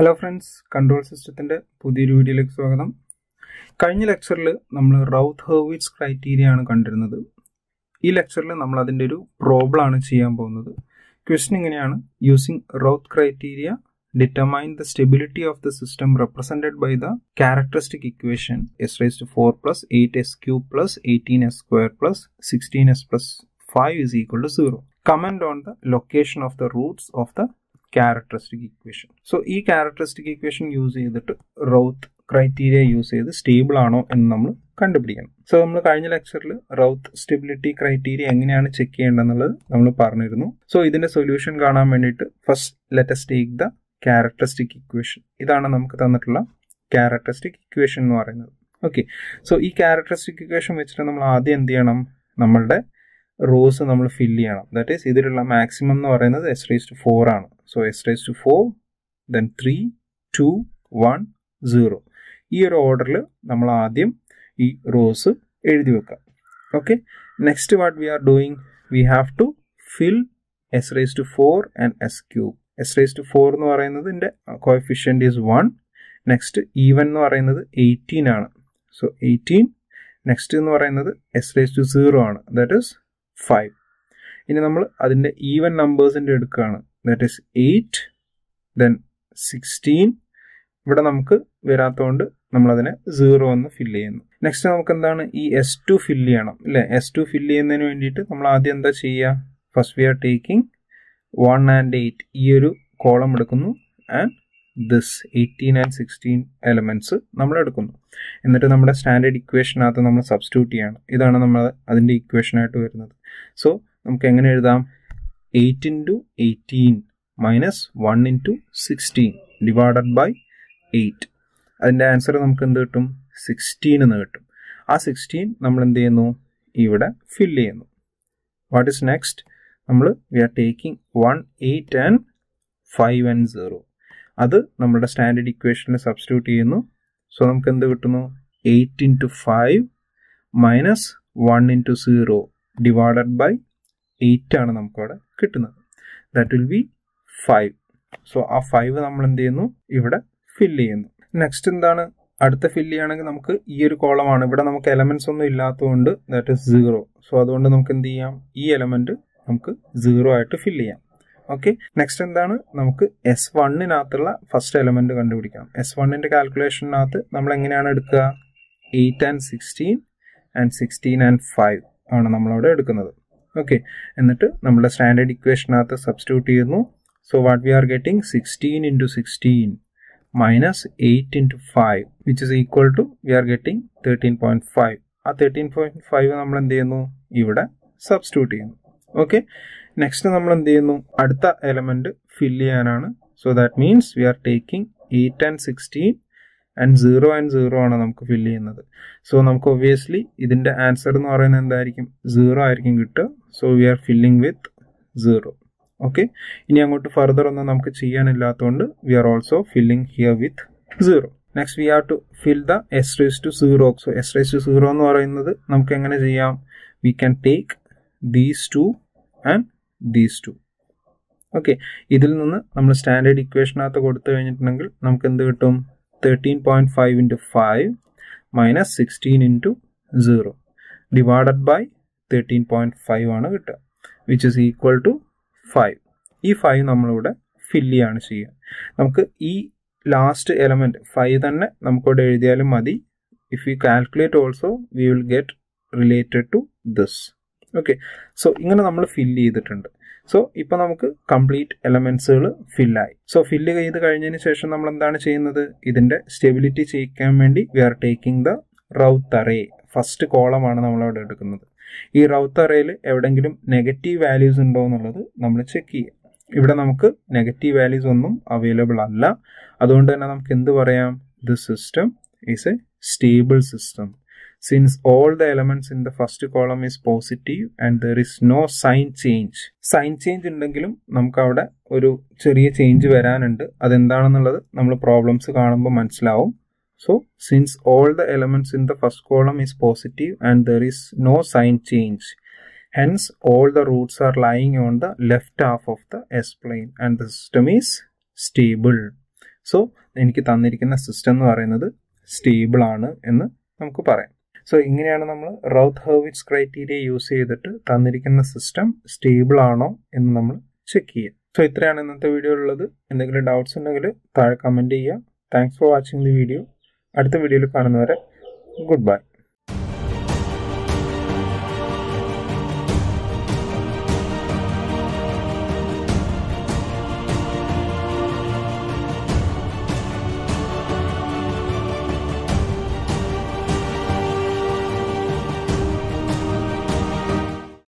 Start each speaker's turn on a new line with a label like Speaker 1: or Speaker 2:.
Speaker 1: Hello friends control സിസ്റ്റത്തിൻ്റെ പുതിയൊരു വീഡിയോയിലേക്ക് സ്വാഗതം കഴിഞ്ഞ ലെക്ചറിൽ നമ്മൾ റൗത്ത് ഹെർവിറ്റ്സ് ക്രൈറ്റീരിയ ആണ് കണ്ടിരുന്നത് ഈ ലെക്ചറിൽ നമ്മൾ അതിൻ്റെ ഒരു പ്രോബ്ലം ആണ് ചെയ്യാൻ പോകുന്നത് ക്വസ്റ്റൻ ഇങ്ങനെയാണ് using Routh criteria determine the stability of the system represented by the characteristic equation S raise to four plus eight S cube plus eighteen S square plus sixteen S plus five is equal to zero comment on the location of the roots of the characteristic equation so ഈ characteristic equation use ചെയ്തിട്ട് Routh criteria use ചെയ്ത് stable ആണോ എന്ന് നമ്മൾ കണ്ടുപിടിക്കണം so നമ്മൾ കഴിഞ്ഞ ലെക്ചറിൽ റൗത്ത് സ്റ്റെബിലിറ്റി ക്രൈറ്റീരിയ എങ്ങനെയാണ് ചെക്ക് ചെയ്യേണ്ടതെന്നുള്ളത് നമ്മൾ പറഞ്ഞിരുന്നു സോ ഇതിന്റെ സൊല്യൂഷൻ കാണാൻ വേണ്ടിയിട്ട് first let's take the characteristic equation ഇതാണ് നമുക്ക് തന്നിട്ടുള്ള ക്യാരക്ടറിസ്റ്റിക് ഇക്വേഷൻ എന്ന് പറയുന്നത് ഓക്കെ സോ ഈ ക്യാരക്ടറിസ്റ്റിക് ഇക്വേഷൻ വെച്ചിട്ട് നമ്മൾ ആദ്യം എന്ത് ചെയ്യണം നമ്മളുടെ റോസ് നമ്മൾ ഫില്ല് ചെയ്യണം ദാറ്റ് ഈസ് ഇതിലുള്ള മാക്സിമം എന്ന് പറയുന്നത് എസ് റേസ് ടു ഫോർ ആണ് So s raised to 4, then 3, 2, 1, 0. ഈ ഒരു ഓർഡറിൽ നമ്മൾ ആദ്യം ഈ റോസ് എഴുതി വെക്കാം okay next what we are doing we have to fill s raise to four and s cube s raise to four എന്ന് പറയുന്നത് എൻ്റെ coefficient is one next even എന്ന് പറയുന്നത് എയ്റ്റീൻ ആണ് സോ എയ്റ്റീൻ നെക്സ്റ്റ് എന്ന് പറയുന്നത് എസ് റേസ് ടു സീറോ ആണ് that is five ഇനി നമ്മൾ അതിൻ്റെ ഈവൻ നമ്പേഴ്സിൻ്റെ എടുക്കുകയാണ് that is eight then sixteen ഇവിടെ നമുക്ക് വരാത്തതുകൊണ്ട് നമ്മളതിനെ സീറോ എന്ന് ഫില്ല് ചെയ്യുന്നു നെക്സ്റ്റ് നമുക്ക് എന്താണ് ഈ എസ് ടു ഫില്ല് ചെയ്യണം അല്ലെ എസ് ടു ഫില്ല് ചെയ്യുന്നതിന് വേണ്ടിയിട്ട് നമ്മൾ ആദ്യം എന്താ ചെയ്യുക first we are taking one and eight ഈ ഒരു കോളം എടുക്കുന്നു and this eighteen and sixteen elements നമ്മൾ എടുക്കുന്നു എന്നിട്ട് നമ്മുടെ സ്റ്റാൻഡേർഡ് ഇക്വേഷനകത്ത് നമ്മൾ സബ്സ്റ്റിറ്റ്യൂട്ട് ചെയ്യണം ഇതാണ് നമ്മൾ അതിൻ്റെ ഇക്വേഷനായിട്ട് വരുന്നത് സോ നമുക്ക് എങ്ങനെ എഴുതാം 8 into 18 minus 1 into 16 divided by 8. അതിൻ്റെ ആൻസർ നമുക്ക് എന്ത് കിട്ടും സിക്സ്റ്റീൻ എന്ന് കിട്ടും ആ സിക്സ്റ്റീൻ നമ്മൾ എന്ത് ചെയ്യുന്നു ഇവിടെ ഫിൽ ചെയ്യുന്നു വാട്ട് ഇസ് നെക്സ്റ്റ് നമ്മൾ we are taking one eight and five and zero അത് നമ്മുടെ സ്റ്റാൻഡേർഡ് ഇക്വേഷനിൽ സബ്സ്റ്റിറ്റ്യൂട്ട് ചെയ്യുന്നു സോ നമുക്ക് എന്ത് കിട്ടുന്നു eight into five minus one into zero divided by eight ആണ് നമുക്കവിടെ കിട്ടുന്നത് that will be five so ആ ഫൈവ് നമ്മൾ എന്ത് ചെയ്യുന്നു ഇവിടെ ഫില്ല് ചെയ്യുന്നു നെക്സ്റ്റ് എന്താണ് അടുത്ത ഫില്ല് ചെയ്യുകയാണെങ്കിൽ നമുക്ക് ഈ ഒരു കോളമാണ് ഇവിടെ നമുക്ക് എലമെന്റ്സ് ഒന്നും ഇല്ലാത്തതുകൊണ്ട് ദാറ്റ് ഇസ് സീറോ സോ അതുകൊണ്ട് നമുക്ക് എന്ത് ചെയ്യാം ഈ എലമെന്റ് നമുക്ക് സീറോ ആയിട്ട് ഫില്ല് ചെയ്യാം ഓക്കെ നെക്സ്റ്റ് എന്താണ് നമുക്ക് എസ് വണ്ണിനകത്തുള്ള ഫസ്റ്റ് എലമെന്റ് കണ്ടുപിടിക്കാം എസ് വണ്ണിന്റെ കാൽക്കുലേഷനകത്ത് നമ്മൾ എങ്ങനെയാണ് എടുക്കുക eight and sixteen and sixteen and five ആണ് നമ്മളവിടെ എടുക്കുന്നത് ഓക്കെ എന്നിട്ട് നമ്മുടെ സ്റ്റാൻഡേർഡ് ഇക്വേഷനകത്ത് സബ്സ്റ്റിറ്റ്യൂട്ട് ചെയ്യുന്നു so what we are getting sixteen into sixteen minus eight into five which is equal to we are getting thirteen point five ആ thirteen point five നമ്മൾ എന്ത് ചെയ്യുന്നു ഇവിടെ സബ്സ്റ്റിറ്റ്യൂട്ട് ചെയ്യുന്നു ഓക്കെ നെക്സ്റ്റ് നമ്മൾ എന്ത് ചെയ്യുന്നു അടുത്ത എലമെൻറ്റ് ഫില്ല് ചെയ്യാനാണ് so that means we are taking eight and sixteen and zero and zero ആണ് നമുക്ക് ഫില്ല് ചെയ്യുന്നത് സോ നമുക്ക് ഒബ്വിയസ്ലി ഇതിൻ്റെ ആൻസർ എന്ന് പറയുന്നത് എന്തായിരിക്കും സീറോ ആയിരിക്കും കിട്ടുക so we are filling with zero okay ഇനി അങ്ങോട്ട് ഫർദർ ഒന്നും നമുക്ക് ചെയ്യാനില്ലാത്തതുകൊണ്ട് we are also filling here with zero next we have to fill the s raise to zero so s raise to zero എന്ന് പറയുന്നത് നമുക്ക് എങ്ങനെ ചെയ്യാം we can take these two and these two okay ഇതിൽ നിന്ന് നമ്മൾ standard ഇക്വേഷനകത്ത് കൊടുത്തു കഴിഞ്ഞിട്ടുണ്ടെങ്കിൽ നമുക്ക് എന്ത് കിട്ടും 13.5 into 5 minus 16 into 0 divided by 13.5 ആണ് കിട്ടുക which is equal to five ഈ ഫൈവ് നമ്മളിവിടെ ഫില്ല് ചെയ്യാണ് ചെയ്യുക നമുക്ക് ഈ ലാസ്റ്റ് എലമെൻറ്റ് ഫൈവ് തന്നെ നമുക്കിവിടെ എഴുതിയാലും മതി if you calculate also we will get related to this okay so ഇങ്ങനെ നമ്മൾ ഫില്ല് ചെയ്തിട്ടുണ്ട് സോ ഇപ്പം നമുക്ക് കംപ്ലീറ്റ് എലമെൻസുകൾ ഫില്ലായി സോ ഫില്ല് ചെയ്ത് കഴിഞ്ഞതിന് ശേഷം നമ്മൾ എന്താണ് ചെയ്യുന്നത് ഇതിൻ്റെ സ്റ്റെബിലിറ്റി ചെയ്യിക്കാൻ വേണ്ടി we are taking the Routh array first കോളമാണ് നമ്മളവിടെ എടുക്കുന്നത് ഈ റൗത്ത് അറേയിൽ എവിടെങ്കിലും നെഗറ്റീവ് വാല്യൂസ് ഉണ്ടോ എന്നുള്ളത് നമ്മൾ ചെക്ക് ചെയ്യുക ഇവിടെ നമുക്ക് നെഗറ്റീവ് വാല്യൂസ് ഒന്നും അവൈലബിൾ അല്ല അതുകൊണ്ട് തന്നെ നമുക്ക് എന്ത് പറയാം this system is a stable system since all the elements in the first column is positive and there is no sign change sign change ഉണ്ടെങ്കിലും നമുക്ക് അവിടെ ഒരു ചെറിയ ചേഞ്ച് വരാനുണ്ട് അതെന്താണെന്നുള്ളത് നമ്മൾ പ്രോബ്ലംസ് കാണുമ്പോൾ മനസ്സിലാവും so since all the elements in the first column is positive and there is no sign change hence all the roots are lying on the left half of the s plane and the system is stable so എനിക്ക് തന്നിരിക്കുന്ന system എന്ന് പറയുന്നത് stable ആണ് എന്ന് നമുക്ക് പറയാം so ഇങ്ങനെയാണ് നമ്മൾ റൗത്ത് ഹെർവിറ്റ്സ് ക്രൈറ്റീരിയ യൂസ് ചെയ്തിട്ട് തന്നിരിക്കുന്ന സിസ്റ്റം സ്റ്റേബിൾ ആണോ എന്ന് നമ്മൾ ചെക്ക് ചെയ്യുക സോ ഇത്രയാണ് ഇന്നത്തെ വീഡിയോ ഉള്ളത് എന്തെങ്കിലും ഡൗട്ട്സ് ഉണ്ടെങ്കിൽ താഴെ കമൻറ്റ് ചെയ്യുക thanks for watching the video അടുത്ത വീഡിയോയിൽ കാണുന്നവരെ ഗുഡ് ബൈ